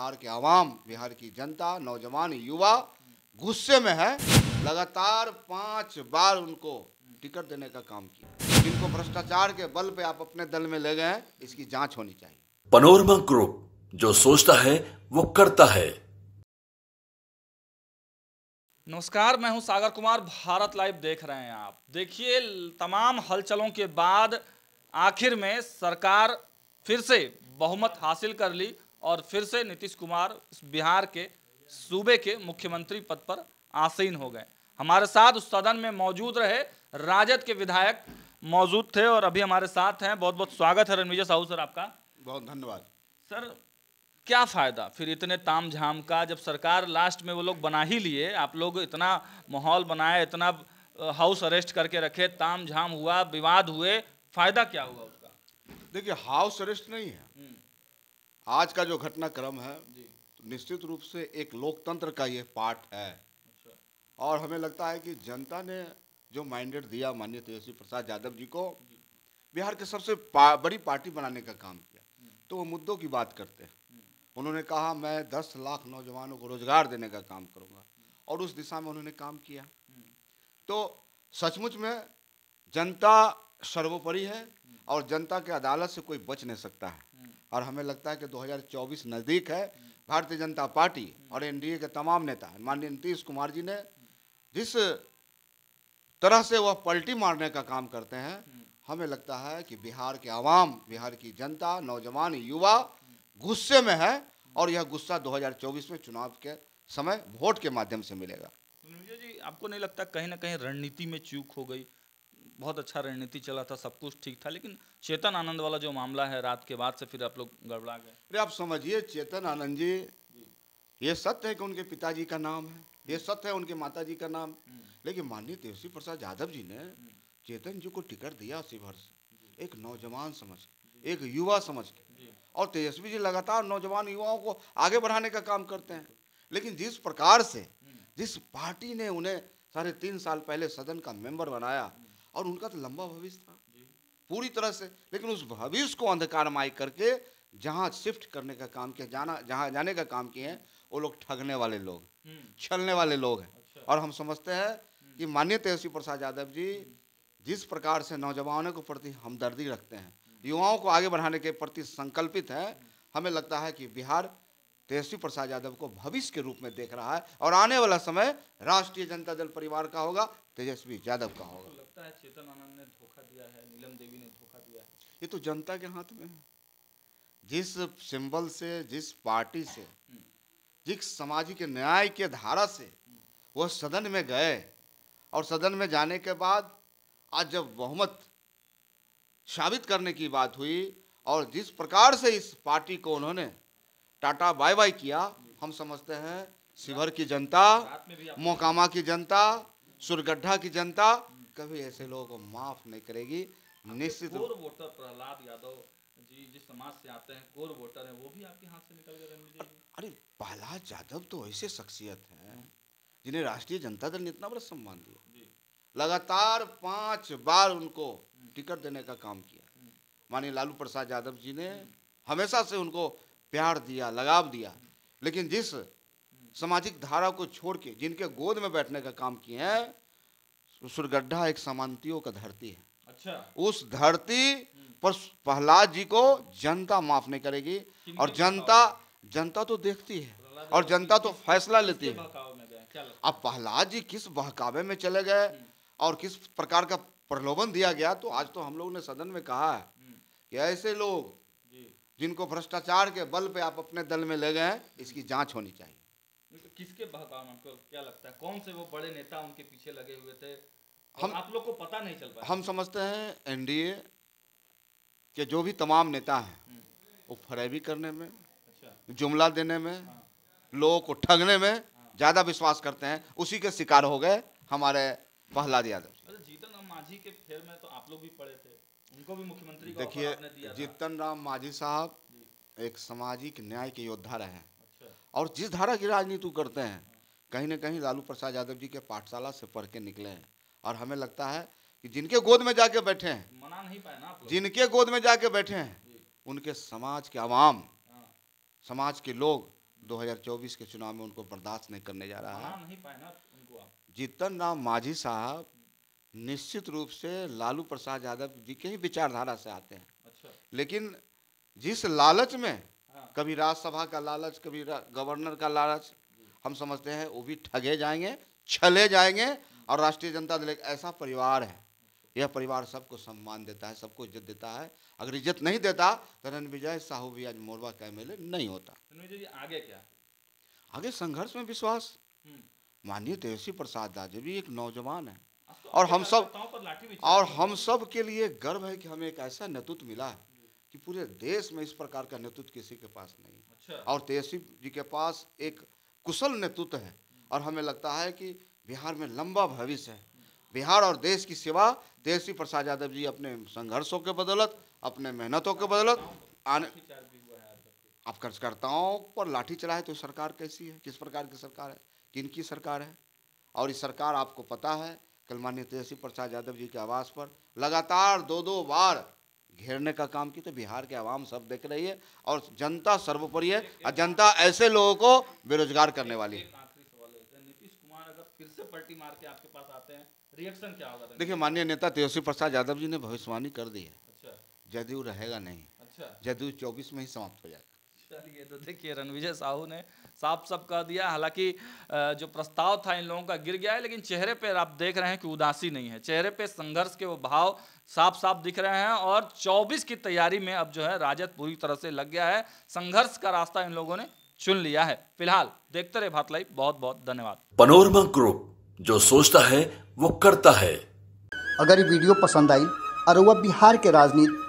बिहार के आवाम बिहार की जनता नौजवान युवा गुस्से में है लगातार पांच बार उनको टिकट देने का काम किया जिनको भ्रष्टाचार के बल पे आप अपने दल में ले गए इसकी जांच होनी चाहिए पनोरमा ग्रुप जो सोचता है वो करता है नमस्कार मैं हूं सागर कुमार भारत लाइव देख रहे हैं आप देखिए तमाम हलचलों के बाद आखिर में सरकार फिर से बहुमत हासिल कर ली और फिर से नीतीश कुमार बिहार के सूबे के मुख्यमंत्री पद पर आसीन हो गए हमारे साथ उस सदन में मौजूद रहे राजद के विधायक मौजूद थे और अभी हमारे साथ हैं बहुत बहुत स्वागत है रणविजय साहू सर आपका बहुत धन्यवाद सर क्या फ़ायदा फिर इतने ताम झाम का जब सरकार लास्ट में वो लोग बना ही लिए आप लोग इतना माहौल बनाए इतना हाउस अरेस्ट करके रखे ताम झाम हुआ विवाद हुए फ़ायदा क्या हुआ उसका देखिए हाउस अरेस्ट नहीं है आज का जो घटनाक्रम है तो निश्चित रूप से एक लोकतंत्र का ये पार्ट है अच्छा। और हमें लगता है कि जनता ने जो माइंडेड दिया माननीय तेजस्वी प्रसाद यादव जी को बिहार के सबसे पा, बड़ी पार्टी बनाने का काम किया हम्म। तो वो मुद्दों की बात करते हैं हम्म। उन्होंने कहा मैं दस लाख नौजवानों को रोजगार देने का काम करूँगा हम्म। और उस दिशा में उन्होंने काम किया तो सचमुच में जनता सर्वोपरि है और जनता के अदालत से कोई बच नहीं सकता है और हमें लगता है कि 2024 नज़दीक है भारतीय जनता पार्टी और एनडीए के तमाम नेता माननीय नीतीश कुमार जी ने जिस तरह से वह पलटी मारने का काम करते हैं हमें लगता है कि बिहार के आवाम बिहार की जनता नौजवान युवा गुस्से में है और यह गुस्सा 2024 में चुनाव के समय वोट के माध्यम से मिलेगा जी आपको नहीं लगता कहीं ना कहीं रणनीति में चूक हो गई बहुत अच्छा रणनीति चला था सब कुछ ठीक था लेकिन चेतन आनंद वाला जो मामला है रात के बाद से फिर आप लोग गड़बड़ा गए अरे आप समझिए चेतन आनंद जी ये सत्य है कि उनके पिताजी का नाम है ये सत्य है उनके माता जी का नाम लेकिन माननीय देवसी प्रसाद यादव जी ने चेतन जी को टिकट दिया शिवहर से एक नौजवान समझ एक युवा समझ के और तेजस्वी जी लगातार नौजवान युवाओं को आगे बढ़ाने का काम करते हैं लेकिन जिस प्रकार से जिस पार्टी ने उन्हें साढ़े तीन साल पहले सदन का मेंबर बनाया और उनका तो लंबा भविष्य था पूरी तरह से लेकिन उस भविष्य को अंधकार माई करके जहाँ शिफ्ट करने का काम किया जाना जहाँ जाने का काम किए हैं वो लोग ठगने वाले लोग हम्म। छलने वाले लोग हैं अच्छा। और हम समझते हैं हम्म। कि माननीय तेजस्वी प्रसाद यादव जी हम्म। जिस प्रकार से नौजवानों के प्रति हमदर्दी रखते हैं युवाओं को आगे बढ़ाने के प्रति संकल्पित हैं हमें लगता है कि बिहार तेजस्वी प्रसाद यादव को भविष्य के रूप में देख रहा है और आने वाला समय राष्ट्रीय जनता दल परिवार का होगा तेजस्वी यादव का होगा लगता है चेतन आनंद ने धोखा दिया है नीलम देवी ने धोखा दिया है ये तो जनता के हाथ में है जिस सिंबल से जिस पार्टी से जिस सामाजिक न्याय के धारा से वह सदन में गए और सदन में जाने के बाद आज जब बहुमत साबित करने की बात हुई और जिस प्रकार से इस पार्टी को उन्होंने टाटा बाय बाय किया हम समझते हैं शिवर की जनता मोकामा की जनता सुरगढ़ा की जनता कभी ऐसे लोगों को माफ नहीं करेगी निश्चित वोटर प्रहलाद यादव जी जिस समाज से आते हैं कोर वोटर है वो भी आपके हाथ से निकल गए अरे प्रहलाद यादव तो ऐसे शख्सियत हैं जिन्हें राष्ट्रीय जनता दल ने इतना बड़ा सम्मान दिया लगातार पांच बार उनको हम्म। टिकट देने का काम किया हम्म। माननीय लालू प्रसाद यादव जी ने हमेशा से उनको प्यार दिया लगाव दिया लेकिन जिस सामाजिक धारा को छोड़ के जिनके गोद में बैठने का काम किए हैं सुरगड्ढा एक सामंतियों का धरती है अच्छा उस धरती पर प्रहलाद जी को जनता माफ नहीं करेगी और जनता जनता तो देखती है और जनता तो फैसला लेती है अब प्रहलाद जी किस बहकावे में चले गए और किस प्रकार का प्रलोभन दिया गया तो आज तो हम लोग ने सदन में कहा है हम्म। कि ऐसे लोग जिनको भ्रष्टाचार के बल पे आप अपने दल में ले गए हैं इसकी जांच होनी चाहिए तो किसके बहकाम आपको क्या लगता है कौन से वो बड़े नेता उनके पीछे लगे हुए थे हम आप लोग को पता नहीं चल पाया हम समझते हैं एनडीए के जो भी तमाम नेता हैं वो फरेबी करने में अच्छा। जुमला देने में हाँ। लोगों को ठगने में हाँ। ज़्यादा विश्वास करते हैं उसी के शिकार हो गए हमारे प्रहलाद यादव जीतन मांझी के फेर में तो आप लोग भी पड़े थे उनको भी मुख्यमंत्री देखिए जीतन राम माझी साहब एक सामाजिक न्याय के योद्धा रहे हैं अच्छा। और जिस धारा की राजनीति करते हैं कहीं ना कहीं लालू प्रसाद यादव जी के पाठशाला से पढ़ के निकले हैं और हमें लगता है कि जिनके गोद में जाके बैठे हैं मना नहीं पाए ना जिनके गोद में जाके बैठे हैं उनके समाज के आवाम हाँ। समाज के लोग 2024 के चुनाव में उनको बर्दाश्त नहीं करने जा रहा है जीतन राम माझी साहब निश्चित रूप से लालू प्रसाद यादव जी के ही विचारधारा से आते हैं अच्छा। लेकिन जिस लालच में हाँ। कभी राज्यसभा का लालच कभी गवर्नर का लालच हम समझते हैं वो भी ठगे जाएंगे छले जाएंगे और राष्ट्रीय जनता दल एक ऐसा परिवार है यह परिवार सबको सम्मान देता है सबको इज्जत देता है अगर इज्जत नहीं देता तो रन विजय साहू भी आज मोरवा का एम नहीं होता जी आगे क्या आगे संघर्ष में विश्वास हम्म। माननीय तेजस्वी प्रसाद दास जी भी एक नौजवान है और हम सब और हम सब के लिए गर्व है कि हमें एक ऐसा नेतृत्व मिला है कि पूरे देश में इस प्रकार का नेतृत्व किसी के पास नहीं है अच्छा। और तेजस्वी जी के पास एक कुशल नेतृत्व है और हमें लगता है कि बिहार में लंबा भविष्य है बिहार और देश की सेवा तेजस्वी प्रसाद यादव जी अपने संघर्षों के बदौलत अपने मेहनतों के बदौलत आने आप कर्जकर्ताओं पर लाठी चलाए तो सरकार कैसी है किस प्रकार की सरकार है किन की सरकार है और ये सरकार आपको पता है कल माननीय तेजस्वी प्रसाद यादव जी के आवास पर लगातार दो दो बार घेरने का काम की तो बिहार के आवाम सब देख रही है और जनता सर्वोपरि है और जनता ऐसे लोगों को बेरोजगार करने वाली है देखिए माननीय नेता तेजस्वी प्रसाद यादव जी ने भविष्यवाणी कर दी है अच्छा। जदयू रहेगा नहीं अच्छा। जदयू चौबीस में ही समाप्त हो जाएगा चलिए तो देखिए रणविजय साहू ने साफ साफ कह दिया हालांकि जो प्रस्ताव था इन लोगों का गिर गया है लेकिन चेहरे पर आप देख रहे हैं कि उदासी नहीं है चेहरे पर संघर्ष के वो भाव साफ साफ दिख रहे हैं और 24 की तैयारी में अब जो है राजद पूरी तरह से लग गया है संघर्ष का रास्ता इन लोगों ने चुन लिया है फिलहाल देखते रहे भात लाइव बहुत बहुत धन्यवाद पनोरमा ग्रुप जो सोचता है वो करता है अगर ये वीडियो पसंद आई और वह बिहार के राजनीति